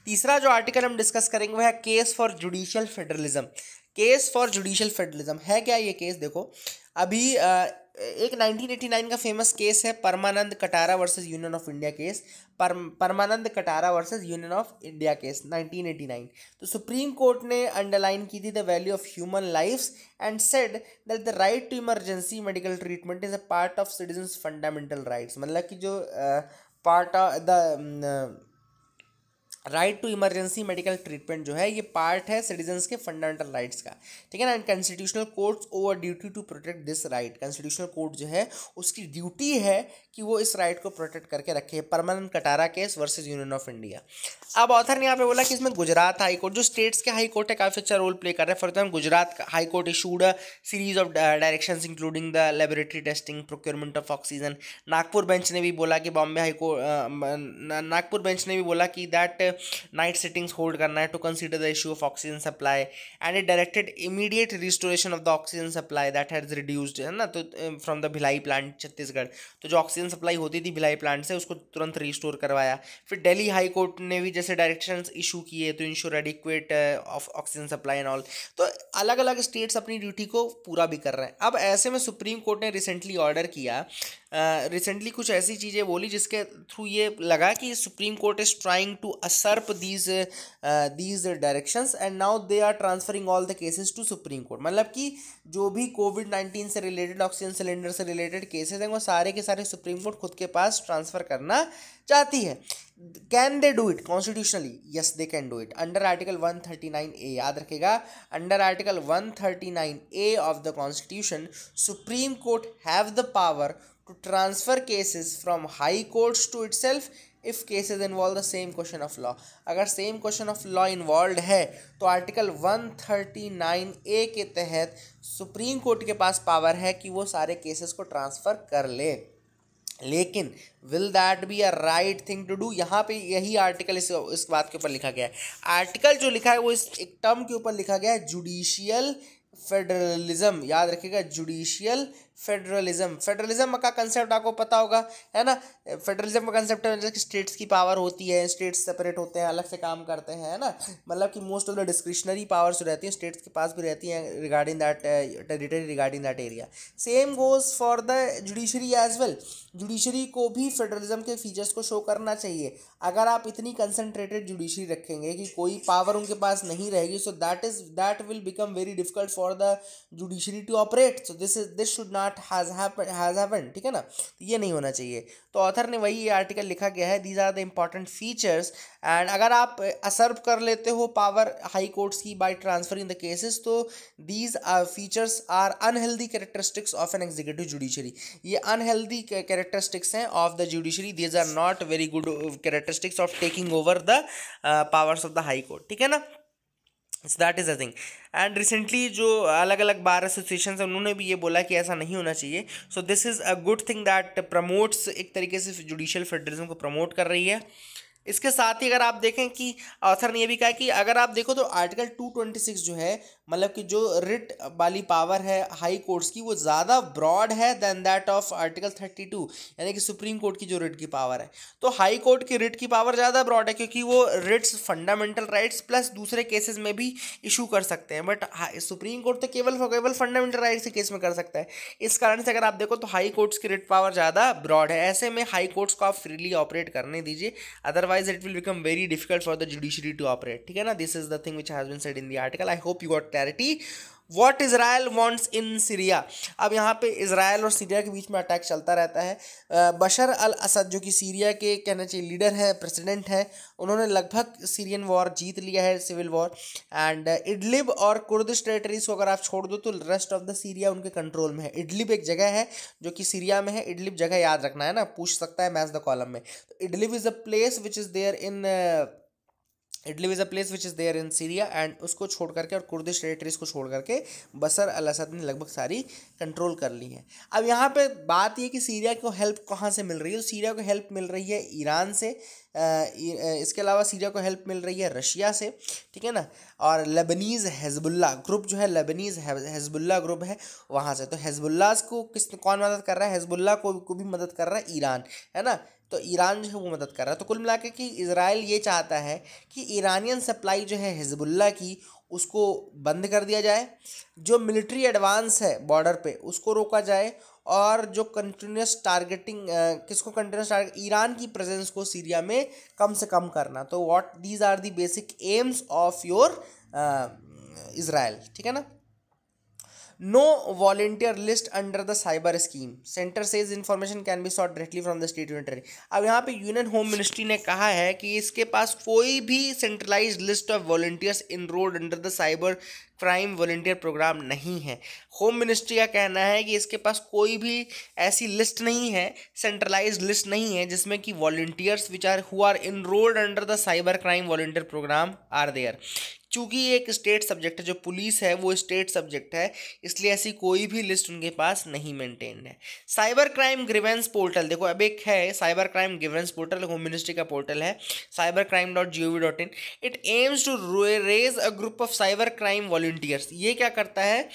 S1: तीसरा जो आर्टिकल हम डिस्कस करेंगे वह है case for judicial federalism case for judicial federalism है क्या ये केस देखो अभी आ, एक 1989 का फेमस केस है Parmanand Katara versus union of India case पर, Parmanand Katara versus union of India case 1989 तो सुप्रीम कोर्ट ने अंडरलाइन की थी the value of human lifes and said that the right to emergency medical treatment is a part of citizen fundamental rights मतलब कि जो part of the right to emergency medical treatment जो है ये part है citizens के fundamental rights का ठीक है ना and constitutional courts over duty to protect this right constitutional court जो है उसकी ड्यूटी है कि वो इस राइट को प्रोटेक्ट करके रखे Parmanand Katara case versus union of India अब ऑथर ने यहाँ पे बोला कि इसमें गुजरात हाईकोर्ट जो स्टेट्स के हाईकोर्ट है काफ़ी अच्छा रोल प्ले कर रहे हैं for example Gujarat high court issued series of direction including the laboratory testing procurement of oxygen Nagpur bench ने भी बोला कि बॉम्बे हाईकोर्ट नागपुर बेंच ने भी बोला कि दैट नाइट सिटिंग्स होल्ड करना है to consider the issue of oxygen supply and it directed immediate restoration of the oxygen supply that has reduced है ना तो from the Bhilai plant Chhattisgarh तो जो ऑक्सीजन ऑक्सीजन सप्लाई होती थी भिलाई प्लांट से उसको तुरंत रिस्टोर करवाया फिर डेली हाई कोर्ट ने भी जैसे डायरेक्शंस इशू किए तो ensure adequate of oxygen supply and all तो अलग अलग स्टेट्स अपनी ड्यूटी को पूरा भी कर रहे हैं अब ऐसे में सुप्रीम कोर्ट ने रिसेंटली ऑर्डर किया रिसेंटली कुछ ऐसी चीज़ें बोली जिसके थ्रू ये लगा कि supreme court is trying to usurp these these directions and now they are transferring all the cases to supreme court मतलब कि जो भी कोविड नाइन्टीन से रिलेटेड ऑक्सीजन सिलेंडर से रिलेटेड केसेस हैं वो सारे के सारे सुप्रीम कोर्ट खुद के पास ट्रांसफ़र करना चाहती है can they do it constitutionally yes they can do it under article one thirty nine A याद रखेगा under article one thirty nine A of the constitution supreme court have the power to transfer cases from high courts to itself if cases involve the same question of law अगर same question of law involved है तो article 139 ए के तहत supreme court के पास power है कि वो सारे केसेस को ट्रांसफ़र कर ले लेकिन will that be a right thing to do यहाँ पे यही आर्टिकल इस इस बात के ऊपर लिखा गया है आर्टिकल जो लिखा है वो इस एक टर्म के ऊपर लिखा गया है जुडिशियल फेडरलिज्म याद रखिएगा जुडिशियल फेडरलिज्म फेडरलिज्म का कंसेप्ट आपको पता होगा है ना फेडरलिज्म का कंसेप्ट है स्टेट्स की पावर होती है स्टेट्स सेपरेट होते हैं अलग से काम करते हैं है ना मतलब कि most of the discretionary powers रहती हैं स्टेट्स के पास भी रहती हैं regarding that territory regarding that area same goes for the judiciary as well judiciary को भी फेडरलिज्म के फीचर्स को शो करना चाहिए अगर आप इतनी कंसनट्रेटेड जुडिशरी रखेंगे कि कोई पावर उनके पास नहीं रहेगी so that is that will become very difficult for the judiciary to operate so this is this should not what has has happen ठीक है ना तो ये नहीं होना चाहिए तो ऑथर ने वही ये आर्टिकल लिखा गया है these are the important features and अगर आप असर्व कर लेते हो पावर हाई कोर्ट्स की बाई ट्रांसफरिंग द केसेस तो these features are unhealthy characteristics of an executive judiciary ये अनहेल्दी कैरेक्टरिस्टिक्स हैं of the judiciary these are not very good characteristics of taking over the powers of the high court ठीक है ना so that is a thing and recently जो अलग अलग bar association है उन्होंने भी ये बोला कि ऐसा नहीं होना चाहिए so this is a good thing that promotes एक तरीके से जुडिशल फेडरिज्म को प्रमोट कर रही है इसके साथ ही अगर आप देखें कि ऑथर ने यह भी कहा कि अगर आप देखो तो आर्टिकल 226 जो है मतलब कि जो रिट वाली पावर है हाई कोर्ट्स की वो ज़्यादा ब्रॉड है देन दैट ऑफ आर्टिकल 32 यानी कि सुप्रीम कोर्ट की जो रिट की पावर है तो हाई कोर्ट की रिट की पावर ज़्यादा ब्रॉड है क्योंकि वो रिट्स फंडामेंटल राइट्स प्लस दूसरे केसेज में भी इशू कर सकते हैं बट सुप्रीम कोर्ट तो केवल केवल फंडामेंटल राइट्स के केस में कर सकता है इस कारण से अगर आप देखो तो हाई कोर्ट्स की रिट पावर ज़्यादा ब्रॉड है ऐसे में हाई कोर्ट्स को आप फ्रीली ऑपरेट करने दीजिए otherwise otherwise it will become very difficult for the judiciary to operate Okay, है this is the thing which has been said in the article I hope you got clarity what Israel wants in Syria अब यहाँ पे Israel और Syria के बीच में attack चलता रहता है बशर अल असद जो कि सीरिया के कहना चाहिए लीडर हैं प्रेसिडेंट हैं उन्होंने लगभग सीरियन वॉर जीत लिया है सिविल वॉर एंड इडलिब और कुर्दिश टेरेटरीज को अगर आप छोड़ दो तो रेस्ट ऑफ द सीरिया उनके कंट्रोल में है इडलिब एक जगह है जो कि सीरिया में है इडलिब जगह याद रखना है ना पूछ सकता है मैच द कॉलम में तो Idlib is a place which is there in Idlib is a place which is there in Syria and उसको छोड़ करके और कुर्दिश टेरेटरीज को छोड़ करके बसर अल असद ने लगभग सारी कंट्रोल कर ली है अब यहाँ पे बात यह कि सीरिया को हेल्प कहाँ से मिल रही है सीरिया को हेल्प मिल रही है ईरान से इसके अलावा सीरिया को हेल्प मिल रही है रशिया से ठीक है ना और लबनीज़ हेजबुल्ला ग्रुप जो है लबनीज़ हेजबुल्ला ग्रुप है वहाँ से तो हेजबुल्लाज को किस कौन मदद कर रहा है हेजबुल्ला को, को भी मदद कर रहा है ईरान है ना तो ईरान जो है वो मदद कर रहा है तो कुल मिला कि इसराइल ये चाहता है कि ईरानियन सप्लाई जो है हिजबुल्ला की उसको बंद कर दिया जाए जो मिलिट्री एडवांस है बॉर्डर पे उसको रोका जाए और जो कंटिन्यूस टारगेटिंग किसको कंटिन्यूस टारगेट ईरान की प्रेजेंस को सीरिया में कम से कम करना तो what these are the basic aims of your Israel ठीक है ना no list under the cyber scheme centre से says information can be sought directly from the state unitary अब यहाँ पे यूनियन होम मिनिस्ट्री ने कहा है कि इसके पास कोई भी centralise list of volunteers enrolled under the cyber crime volunteer programme नहीं है होम मिनिस्ट्री का कहना है कि इसके पास कोई भी ऐसी लिस्ट नहीं है सेंट्रलाइज लिस्ट नहीं है जिसमें कि volunteers which are who are enrolled under the cyber crime volunteer programme are there चूंकि ये एक स्टेट सब्जेक्ट है जो पुलिस है वो स्टेट सब्जेक्ट है इसलिए ऐसी कोई भी लिस्ट उनके पास नहीं मेंटेन है साइबर क्राइम ग्रीवेंस पोर्टल देखो अब एक है cyber crime grievance portal home ministry का पोर्टल है cyber crime dot G O V dot in it aims to raise a group of cyber crime volunteers ये क्या करता है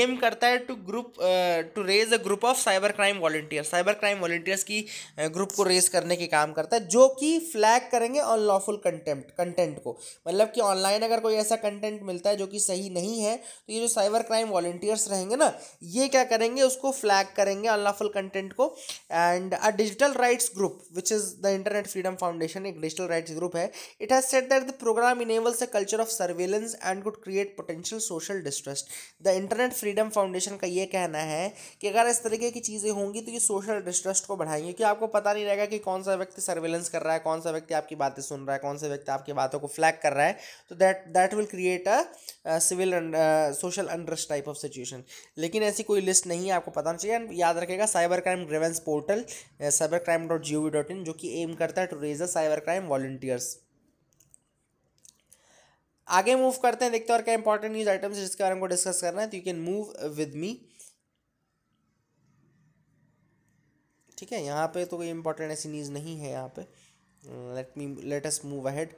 S1: एम करता है to group to raise a group of cyber crime volunteer cyber crime volunteers की ग्रुप को raise करने के काम करता है जो कि फ्लैग करेंगे अनलॉफुल कंटेंट कंटेंट को मतलब कि ऑनलाइन अगर कोई ऐसा कंटेंट मिलता है जो कि सही नहीं है तो ये जो साइबर क्राइम वॉलेंटियर्स रहेंगे ना ये क्या करेंगे उसको फ्लैग करेंगे अनलॉफुल कंटेंट को and a digital rights group which is the internet freedom foundation एक डिजिटल राइट्स ग्रुप है it has set that the programme enables a culture of surveillance and could create potential social distrust the internet freedom foundation का ये कहना है कि अगर इस तरीके की चीज़ें होंगी तो ये सोशल डिस्ट्रस्ट को बढ़ाएंगे क्योंकि आपको पता नहीं रहेगा कि कौन सा व्यक्ति सर्वेलेंस कर रहा है कौन सा व्यक्ति आपकी बातें सुन रहा है कौन सा व्यक्ति आपकी बातों को फ्लैग कर रहा है तो that that that will create a civil social unrest type of situation लेकिन ऐसी कोई लिस्ट नहीं है आपको पता होना चाहिए एंड याद रखेगा cyber crime grievance portal cyber crime dot G O V dot in जो कि एम करता है to raise a cyber crime volunteers आगे मूव करते हैं देखते हैं और क्या इंपॉर्टेंट न्यूज आइटम्स जिसके बारे में डिस्कस करना है तो you can move with me ठीक है यहाँ पे तो कोई इंपॉर्टेंट ऐसी न्यूज़ नहीं है यहाँ पे let me let us move ahead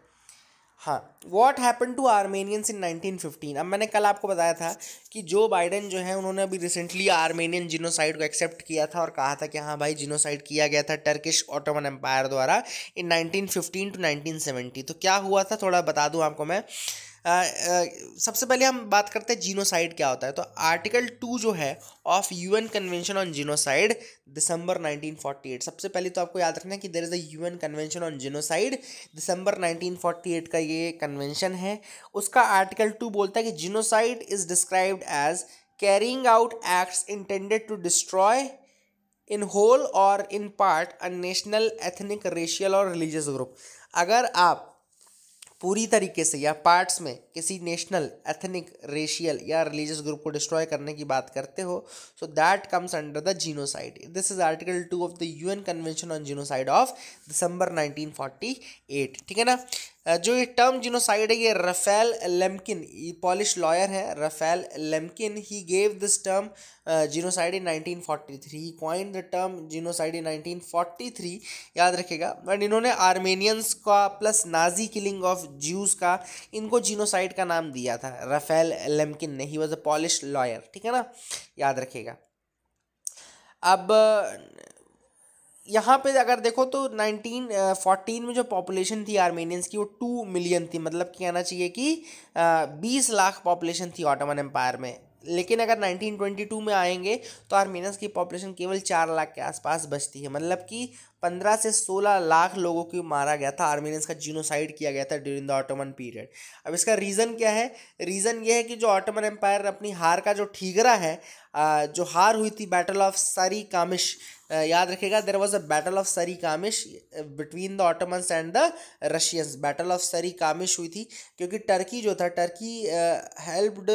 S1: हाँ what happen to Armenians in 1915 अब मैंने कल आपको बताया था कि जो बाइडन जो है उन्होंने अभी रिसेंटली आर्मेनियन जिनोसाइड को एक्सेप्ट किया था और कहा था कि हाँ भाई जिनोसाइड किया गया था टर्किश ऑटोमन एम्पायर द्वारा इन 1915 टू 1970 तो क्या हुआ था थोड़ा बता दूँ आपको मैं सबसे पहले हम बात करते हैं जीनोसाइड क्या होता है तो आर्टिकल टू जो है of UN convention on genocide December 1948 सबसे पहले तो आपको याद रखना है कि there is a UN convention on genocide December 1948 का ये कन्वेंशन है उसका आर्टिकल टू बोलता है कि genocide is described as carrying out acts intended to destroy in whole or in part a national ethnic racial or religious group अगर आप पूरी तरीके से या पार्ट्स में किसी नेशनल एथनिक रेशियल या रिलीजियस ग्रुप को डिस्ट्रॉय करने की बात करते हो so that comes under the genocide this is article two of the UN convention on genocide of December 1948 ठीक है ना जो ये टर्म जिनोसाइड है ये रफेल लेमकिन पॉलिश लॉयर है Raphael Lemkin he gave this term genocide in 1943 he coined the term genocide in 1943 याद रखेगा बट इन्होंने आर्मेनियंस का plus Nazi killing of Jews का इनको जिनोसाइड का नाम दिया था रफेल लेमकिन ने he was a Polish lawyer ठीक है ना याद रखेगा अब यहाँ पे अगर देखो तो 1914 में जो पॉपुलेशन थी आर्मेनियंस की वो टू मिलियन थी मतलब कि कहना चाहिए कि बीस लाख पॉपुलेशन थी ऑटोमन एम्पायर में लेकिन अगर 1922 में आएंगे तो आर्मेनियंस की पॉपुलेशन केवल चार लाख के आसपास बचती है मतलब कि पंद्रह से सोलह लाख लोगों को मारा गया था आर्मेनियंस का जीनोसाइड किया गया था ड्यूरिंग द ऑटोमन पीरियड अब इसका रीज़न क्या है रीज़न ये है कि जो ऑटोमन एम्पायर अपनी हार का जो ठीगरा है जो हार हुई थी बैटल ऑफ सारी कामिश याद रखेगा there was a battle of Sarikamish between the Ottomans and the Russians battle of Sarikamish हुई थी क्योंकि टर्की जो था Turkey helped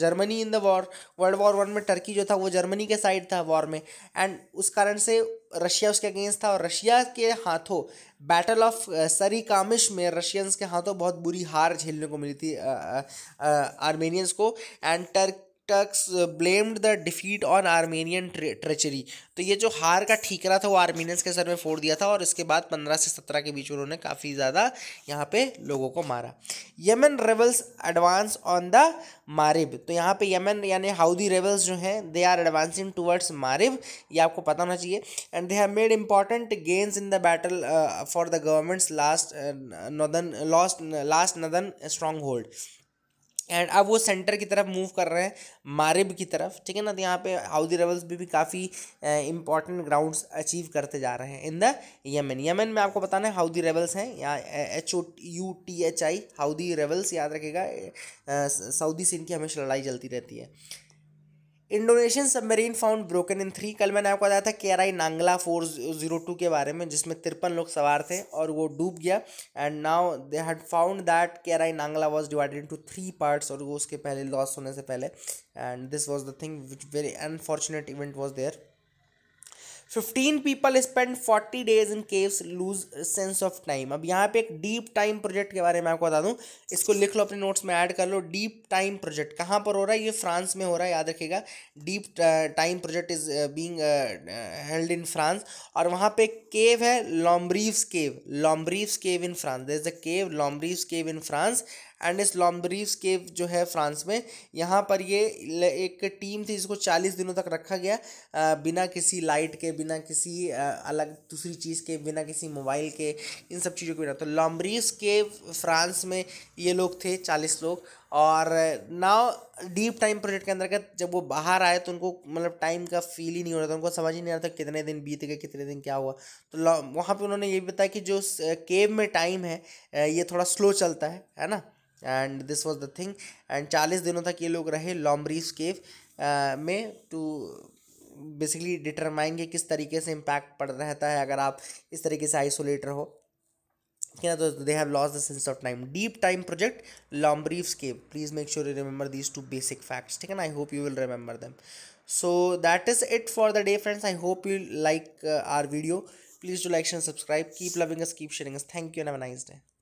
S1: Germany in the war world war one में टर्की जो था वो जर्मनी के साइड था वॉर में एंड उस कारण से रशिया उसके अगेंस्ट था और रशिया के हाथों बैटल ऑफ सरी कामिश में रशियंस के हाथों बहुत बुरी हार झेलने को मिली थी आर्मेनियंस को and Turk Turks blamed the defeat on Armenian treachery तो ये जो हार का ठीकरा था वो आर्मेनियंस के सर में फोड़ दिया था और इसके बाद पंद्रह से सत्रह के बीच उन्होंने काफ़ी ज़्यादा यहाँ पे लोगों को मारा Yemen rebels advance on the Marib तो यहाँ पे यमन यानी हाउदी रेबल्स जो हैं they are advancing towards Marib ये आपको पता होना चाहिए and they have made important gains in the battle for the government's last northern lost last northern stronghold and अब वो सेंटर की तरफ मूव कर रहे हैं मारिब की तरफ ठीक है ना तो यहाँ पे हाउदी रेवल्स भी, भी काफ़ी इंपॉर्टेंट ग्राउंड्स अचीव करते जा रहे हैं इन द यमन यमन में आपको बताना है हाउदी रेवल्स हैं या H O U T H I Houthi rebels याद रखेगा सऊदी सिंध की हमेशा लड़ाई चलती रहती है Indonesian submarine found broken in three कल मैंने आपको बताया था K are I Nanggala four zero two के बारे में जिसमें तिरपन लोग सवार थे और वो डूब गया and now they had found that के आर आई नांगला was divided into three parts और वो उसके पहले लॉस होने से पहले and this was the thing which very unfortunate event was there fifteen people spend forty days in caves lose sense of time अब यहाँ पे एक डीप टाइम प्रोजेक्ट के बारे में आपको बता दूँ इसको लिख लो अपने नोट्स में ऐड कर लो डीप टाइम प्रोजेक्ट कहाँ पर हो रहा है ये फ्रांस में हो रहा है याद रखिएगा deep time project is being held in France और वहाँ पे केव है Lombrives cave Lombrives cave in France the is the cave Lombrives cave in France and इस लॉम्ब्रीज केव जो है फ्रांस में यहाँ पर ये एक टीम थी जिसको चालीस दिनों तक रखा गया बिना किसी लाइट के बिना किसी अलग दूसरी चीज़ के बिना किसी मोबाइल के इन सब चीज़ों के बिना तो लॉम्बरीज केव फ्रांस में ये लोग थे चालीस लोग और ना डीप टाइम प्रोजेक्ट के अंतर्गत जब वो बाहर आए तो उनको मतलब टाइम का फील ही नहीं हो रहा था उनको समझ ही नहीं आ रहा था कितने दिन बीत गए कितने दिन क्या हुआ तो वहाँ पे उन्होंने ये भी बताया कि जो केव में टाइम है ये थोड़ा स्लो चलता है है ना and this was the thing and चालीस दिनों तक ये लोग रहे लॉम्बरीज केव में टू बेसिकली डिटरमाइन किस तरीके से इम्पैक्ट पड़ रहता है अगर आप इस तरीके से आइसोलेटर हो yeah, they have lost the sense of time. Deep Time Project, Lombrief's Cave. Please make sure you remember these two basic facts. Taken. I hope you will remember them. So that is it for the day, friends. I hope you like uh, our video. Please do like, share, and subscribe. Keep loving us. Keep sharing us. Thank you and have a nice day.